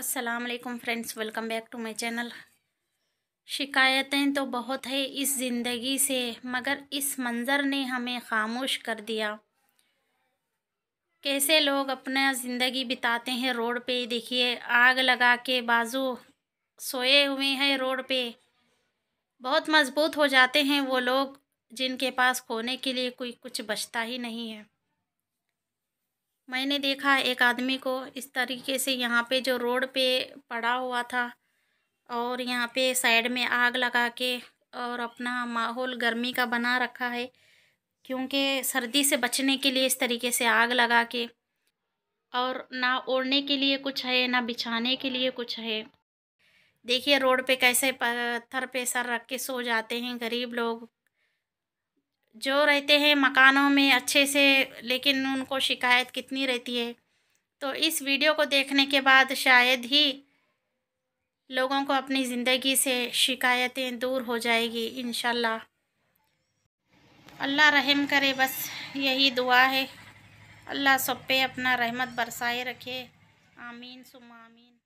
असलकम friends welcome back to my channel शिकायतें तो बहुत है इस ज़िंदगी से मगर इस मंज़र ने हमें खामोश कर दिया कैसे लोग अपना ज़िंदगी बिताते हैं रोड पे देखिए आग लगा के बाजू सोए हुए हैं रोड पे बहुत मजबूत हो जाते हैं वो लोग जिनके पास खोने के लिए कोई कुछ बचता ही नहीं है मैंने देखा एक आदमी को इस तरीके से यहाँ पे जो रोड पे पड़ा हुआ था और यहाँ पे साइड में आग लगा के और अपना माहौल गर्मी का बना रखा है क्योंकि सर्दी से बचने के लिए इस तरीके से आग लगा के और ना ओढ़ने के लिए कुछ है ना बिछाने के लिए कुछ है देखिए रोड पे कैसे पत्थर पे सर रख के सो जाते हैं गरीब लोग जो रहते हैं मकानों में अच्छे से लेकिन उनको शिकायत कितनी रहती है तो इस वीडियो को देखने के बाद शायद ही लोगों को अपनी ज़िंदगी से शिकायतें दूर हो जाएगी इन अल्लाह रहम करे बस यही दुआ है अल्लाह सब पे अपना रहमत बरसाए रखे आमीन सुम आमीन